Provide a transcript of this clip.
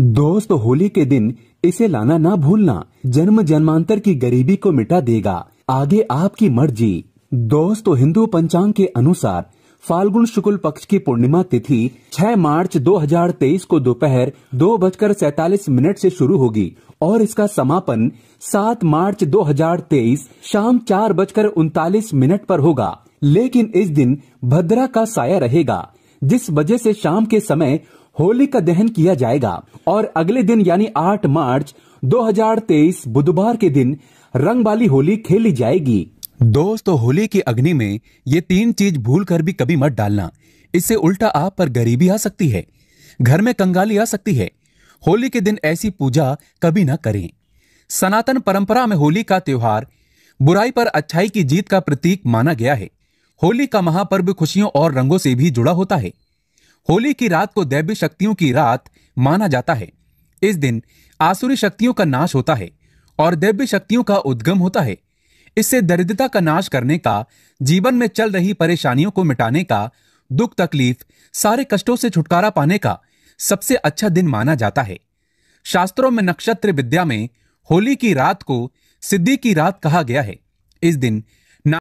दोस्त होली के दिन इसे लाना ना भूलना जन्म जन्मांतर की गरीबी को मिटा देगा आगे आपकी मर्जी दोस्तों हिंदू पंचांग के अनुसार फाल्गुन शुक्ल पक्ष की पूर्णिमा तिथि 6 मार्च 2023 को दोपहर दो बजकर सैतालीस मिनट से शुरू होगी और इसका समापन 7 मार्च 2023 शाम चार बजकर उनतालीस मिनट पर होगा लेकिन इस दिन भद्रा का साया रहेगा जिस वजह से शाम के समय होली का दहन किया जाएगा और अगले दिन यानी 8 मार्च 2023 बुधवार के दिन रंग वाली होली खेली जाएगी दोस्तों होली की अग्नि में ये तीन चीज भूल कर भी कभी मत डालना इससे उल्टा आप पर गरीबी आ सकती है घर में कंगाली आ सकती है होली के दिन ऐसी पूजा कभी ना करें सनातन परंपरा में होली का त्योहार बुराई पर अच्छाई की जीत का प्रतीक माना गया है होली का महापर्व खुशियों और रंगों से भी जुड़ा होता है होली की रात को दैवी शक्तियों की रात माना जाता है इस दिन आसुरी शक्तियों का नाश होता है और दैव्य शक्तियों का उद्गम होता है इससे दरिद्रता का नाश करने का जीवन में चल रही परेशानियों को मिटाने का दुख तकलीफ सारे कष्टों से छुटकारा पाने का सबसे अच्छा दिन माना जाता है शास्त्रों में नक्षत्र विद्या में होली की रात को सिद्धि की रात कहा गया है इस दिन